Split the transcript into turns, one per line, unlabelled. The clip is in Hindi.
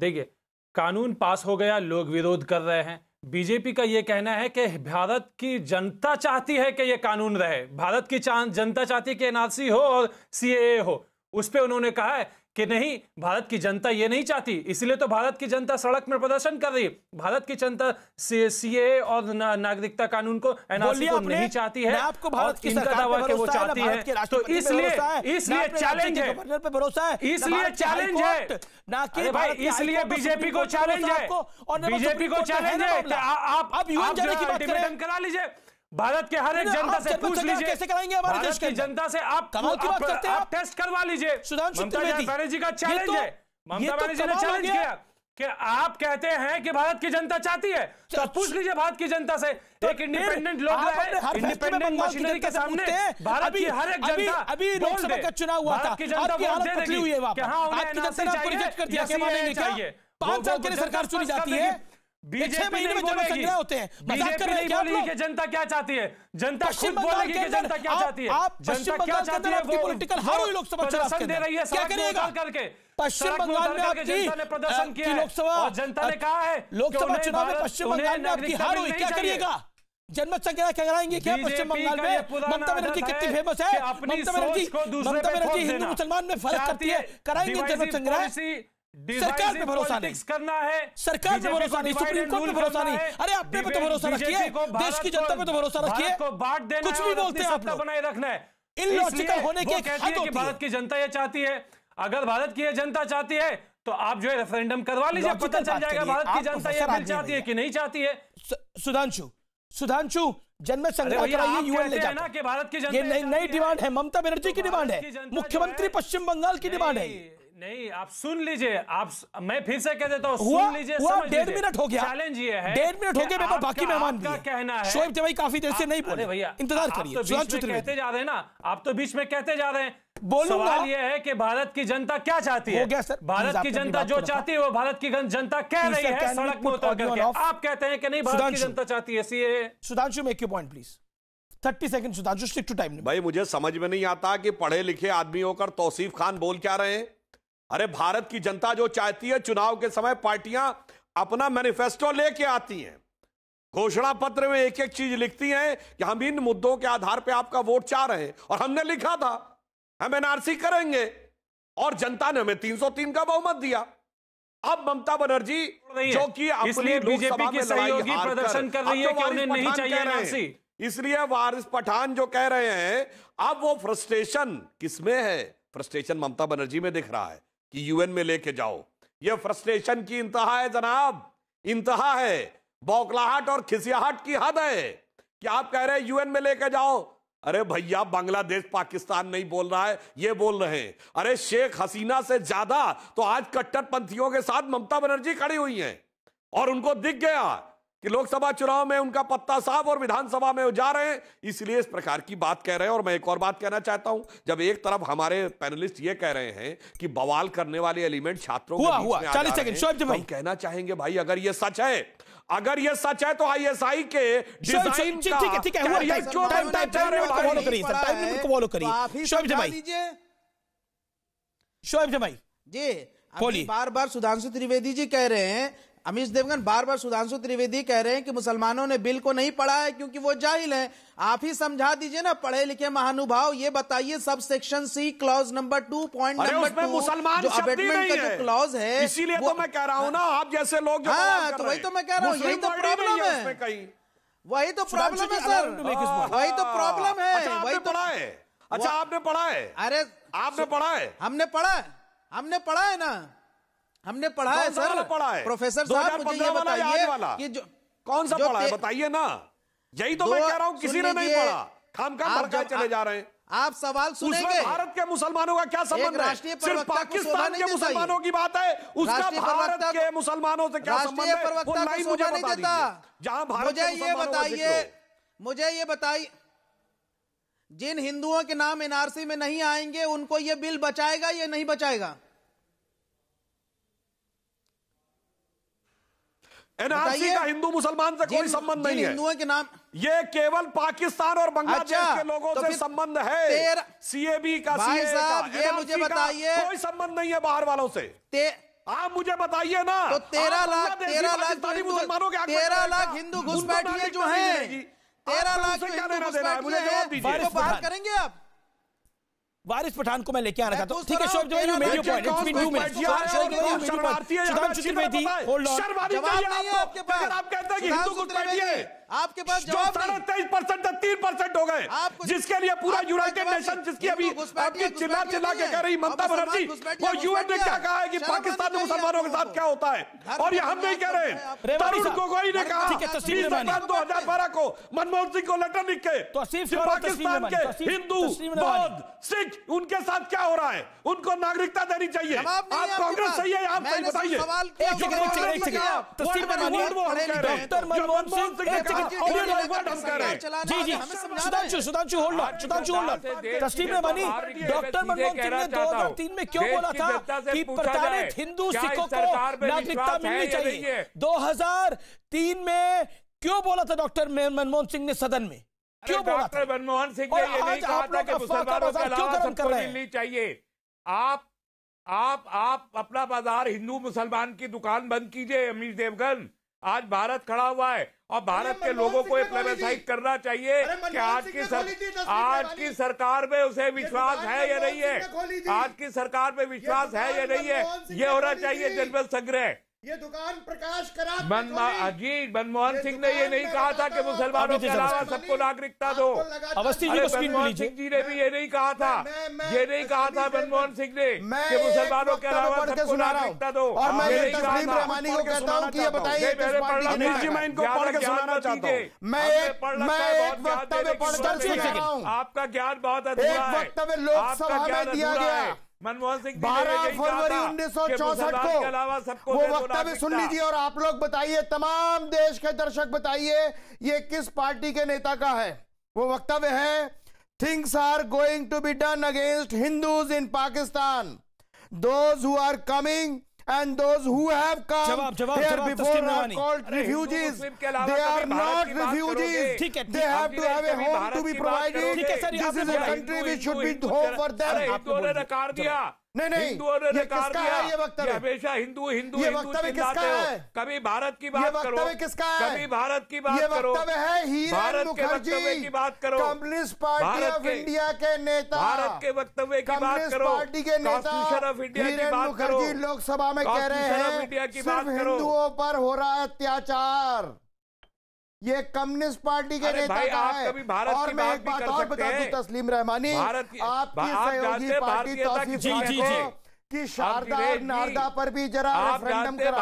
देखिए कानून पास हो गया लोग विरोध कर रहे हैं बीजेपी का यह कहना है कि भारत की जनता चाहती है कि यह कानून रहे भारत की जनता चाहती है कि एनआरसी हो और सीएए हो उस पर उन्होंने कहा है कि नहीं भारत की जनता ये नहीं चाहती इसलिए तो भारत की जनता सड़क में प्रदर्शन कर रही भारत की जनता सीए और ना, नागरिकता कानून को एनआरसी को नहीं चाहती है आपको भारत की इनका दावा वो चाहती है तो इसलिए इसलिए चैलेंज
है इसलिए चैलेंज है ना कि इसलिए बीजेपी को चैलेंज है बीजेपी को चैलेंज है आप डिबेट करा लीजिए
भारत के हर एक जनता से पूछ लीजिए कैसे कराएंगे हमारे देश की जनता से आप कमाल की बात करते हैं टेस्ट करवा लीजिए तो- तो ममता बैनर्जी का चैलेंज है ममता बैनर्जी ने चैलेंज किया कि आप कहते हैं कि भारत की जनता चाहती है तो पूछ लीजिए भारत की जनता से तो एक इंडिपेंडेंट लोग इंडिपेंडेंट मशीनरी के सामने भारत की हर एक जनता अभी लोकसभा का चुनाव हुआ था हुई है हाँ, आपकी जनता ने पांच साल के लिए सरकार चुनी जाती है छह महीने में होते हैं मजाक कर रहे कि जनता क्या चाहती है जनता खुद बोलेगी कि जनता क्या चाहती है आप पश्चिम बंगाल के अंदर आपकी पॉलिटिकल हार लोकसभा चुनाव के अंदर क्या करिएगा करके पश्चिम बंगाल में आपकी जनता ने प्रदर्शन किया लोकसभा जनता ने कहा है लोकसभा चुनाव में पश्चिम बंगाल में आपकी हार हुई क्या करिएगा
जनमत संग्रह कराएंगे क्या पश्चिम बंगाल में ममता बनर्जी कितनी फेमस है ममता बनर्जी ममता बनर्जी हिंदू मुसलमान में फर्क करती है कराएंगे जनमत संग्रह सरकार पे भरोसा नहीं करना है सरकार पे भरोसा नहीं सुप्रीम कोर्ट पे भरोसा नहीं अरे अपने तो पे तो भरोसा रखिए देश की जनता पे तो भरोसा रखिए
कुछ भी बोलते हैं आप बनाए रखना है इन लॉजिकल होने के भारत की जनता ये चाहती है अगर भारत की जनता चाहती है तो आप जो है रेफरेंडम करवा लीजिए पता चल जाएगा भारत की जनता यह बिल चाहती है कि नहीं चाहती है सुधांशु
सुधांशु जन्म संग्रह कराइए यूएन ले जाकर नई डिमांड है ममता तो बनर्जी की डिमांड है मुख्यमंत्री पश्चिम बंगाल की डिमांड है
नहीं आप सुन लीजिए आप मैं फिर से कह देता हूँ सुन लीजिए डेढ़ मिनट हो गया चैलेंज ये है डेढ़ मिनट हो गया मेरे बाकी मेहमान का कहना है शोएब जवाई काफी देर से नहीं बोले भैया इंतजार करिए तो, तो कहते जा रहे हैं ना आप तो बीच में कहते जा रहे हैं सवाल यह है कि भारत की जनता क्या चाहती है सर भारत की जनता जो चाहती है वो भारत की जनता कह रही है सड़क में उतर करके आप कहते हैं कि नहीं भारत की जनता चाहती है सीए
Sudhanshu make you point please thirty second Sudhanshu stick to time भाई मुझे समझ में नहीं आता कि पढ़े लिखे आदमी होकर तौसीफ खान बोल क्या रहे हैं अरे भारत की जनता जो चाहती है चुनाव के समय पार्टियां अपना मैनिफेस्टो लेके आती हैं घोषणा पत्र में एक एक चीज लिखती हैं कि हम इन मुद्दों के आधार पे आपका वोट चाह रहे हैं और हमने लिखा था हम एनआरसी करेंगे और जनता ने हमें 303 का बहुमत दिया अब ममता बनर्जी जो कि बीजेपी की सहयोगी प्रदर्शन कर रही है तो कि उन्हें नहीं चाहिए एनआरसी इसलिए वारिस पठान जो कह रहे हैं अब वो फ्रस्ट्रेशन किसमें है फ्रस्ट्रेशन ममता बनर्जी में दिख रहा है कि यूएन में लेके जाओ यह फ्रस्ट्रेशन की इंतहा है जनाब इंतहा है बौखलाहट और खिसियाहट की हद है कि आप कह रहे हैं यूएन में लेके जाओ अरे भैया बांग्लादेश पाकिस्तान नहीं बोल रहा है ये बोल रहे हैं अरे शेख हसीना से ज्यादा तो आज कट्टरपंथियों के साथ ममता बनर्जी खड़ी हुई हैं और उनको दिख गया कि लोकसभा चुनाव में उनका पत्ता साफ और विधानसभा में जा रहे हैं इसलिए इस प्रकार की बात कह रहे हैं और मैं एक और बात कहना चाहता हूं जब एक तरफ हमारे पैनलिस्ट ये कह रहे हैं कि बवाल करने वाले एलिमेंट छात्रों हुआ, हुआ, चालीस सेकंड तो कहना चाहेंगे भाई अगर ये सच है अगर ये सच है तो आईएसआई के डिजाइन ठीक है ठीक है शोएब जी बार बार सुधांशु त्रिवेदी जी कह रहे हैं अमीश देवगन बार बार सुधांशु त्रिवेदी कह रहे हैं कि मुसलमानों ने बिल को नहीं पढ़ा है क्योंकि वो जाहिल हैं आप ही समझा दीजिए ना पढ़े लिखे महानुभाव ये बताइए सब section C clause number two point number two मुसलमान जो अबेटमेंट का जो क्लॉज है इसीलिए तो, हाँ, तो, तो मैं कह रहा हूँ ना आप जैसे लोग हाँ तो वही तो मैं कह रहा हूँ यही तो प्रॉब्लम है वही तो प्रॉब्लम हाँ। है सर वही तो प्रॉब्लम है वही तो पढ़ा है अच्छा आपने पढ़ा है अरे आपने पढ़ा है हमने पढ़ा है हमने पढ़ा है ना हमने पढ़ा है सर पढ़ा है प्रोफेसर साहब मुझे ये बताइए कि जो कौन सा पढ़ा है बताइए ना यही तो मैं कह रहा हूं किसी ने नहीं पढ़ा खाम खा चले जा रहे हैं आप सवाल सुनेंगे भारत के मुसलमानों का क्या संबंध है सिर्फ पाकिस्तान के मुसलमानों की बात है उसका भारत के मुसलमानों से क्या संबंध है वो को मुझे नहीं देता जहां भारत मुझे ये बताइए मुझे ये बताइए जिन हिंदुओं के नाम एनआरसी में नहीं आएंगे उनको ये बिल बचाएगा या नहीं बचाएगा एनआरसी का हिंदू मुसलमान से कोई संबंध नहीं है हिंदुओं के नाम ये केवल पाकिस्तान और बंगलादेश अच्छा, के लोगों तो से संबंध है सीएबी का भाई साहब ये मुझे बताइए कोई संबंध नहीं है बाहर वालों से आप मुझे बताइए ना तो तेरह लाख तेरह लाख मुसलमानों के तेरह लाख हिंदू घुसपैठिए जो है तेरह लाख क्या देना देना है मुझे जवाब दीजिए तो बात करेंगे आप वारिस पठान को मैं लेके आना चाहता हूँ ठीक है Shoaib point it's hold on जवाब नहीं है आपके पास आप कहते हैं कि हिंदू गुट है आपके पास जो साढ़े तेईस परसेंट से तीन परसेंट हो गए जिसके लिए पूरा यूनाइटेड नेशन जिसकी अभी आपकी चिल्ला चिल्ला के कह रही ममता बनर्जी वो यूएन ने क्या कहा है कि पाकिस्तान में मुसलमानों के साथ क्या होता है और ये हम नहीं कह रहे तरुण गोगोई ने कहा सरकार दो हजार बारह को मनमोहन सिंह को लेटर लिख के पाकिस्तान के हिंदू बौद्ध सिख उनके साथ क्या हो रहा है उनको नागरिकता देनी चाहिए आप कांग्रेस सही है आप सही बताइए डॉक्टर मनमोहन सिंह डॉक्टर मनमोहन सिंह ने दो हजार तीन में क्यों बोला था कि प्रताड़ित हिंदू सिखों को नागरिकता मिलनी चाहिए दो हजार तीन में क्यों बोला था डॉक्टर मनमोहन सिंह ने सदन में क्यों बोला डॉक्टर मनमोहन सिंह ने ये नहीं कहा था कि मुसलमानों के अलावा सबको मिलनी चाहिए आप आप आप अपना बाजार हिंदू मुसलमान की दुकान बंद कीजिए अमीर देवगन आज भारत खड़ा हुआ है और भारत के लोगों को प्लेबेसाइड करना चाहिए कि आज की सर, आज की सरकार में उसे तो तो विश्वास है या नहीं है आज की सरकार में विश्वास है या नहीं है ये होना चाहिए जनमत संग्रह ये दुकान प्रकाश करा मनमोहन जी मनमोहन सिंह ने ये नहीं कहा था कि मुसलमानों के अलावा सबको नागरिकता दो अवस्थी जी मनमोहन सिंह जी ने भी ये नहीं कहा था ये नहीं कहा था मनमोहन सिंह ने कि मुसलमानों के अलावा सबको नागरिकता दो और मैं ये आपका ज्ञान बहुत अधूरा है एक वक्तव्य लोकसभा दिया गया है मनमोहन सिंह बारह फरवरी उन्नीस सौ चौसठ को अलावा सबको वो वक्त भी सुन लीजिए और आप लोग बताइए तमाम देश के दर्शक बताइए ये किस पार्टी के नेता का है वो वक्तव्य है things are going to be done against Hindus in Pakistan those who are coming and those who have come जवाब, जवाब, here जवाब, before are called refugees. They are not refugees. They have to have a home to be provided. This is a country which should be home for them. नहीं नहीं हिंदुओं ने नकार दिया ये वक्तव्य हमेशा हिंदू हिंदू ये वक्तव्य किसका है कभी भारत की बात करो किसका है कभी भारत की बात करो वक्तव्य है हीरा मुखर्जी की बात करो कम्युनिस्ट पार्टी ऑफ इंडिया के नेता भारत के वक्तव्य की बात करो पार्टी के नेता ऑफ इंडिया की बात करो लोकसभा में कह रहे हैं इंडिया की बात करो हिंदुओं पर हो रहा है अत्याचार ये कम्युनिस्ट पार्टी के नेता का है भारत और मैं एक बात और बता दू तस्लीम रहमानी आपकी सहयोगी पार्टी तो कि की शारदा नारदा पर भी जरा रेफरेंडम करा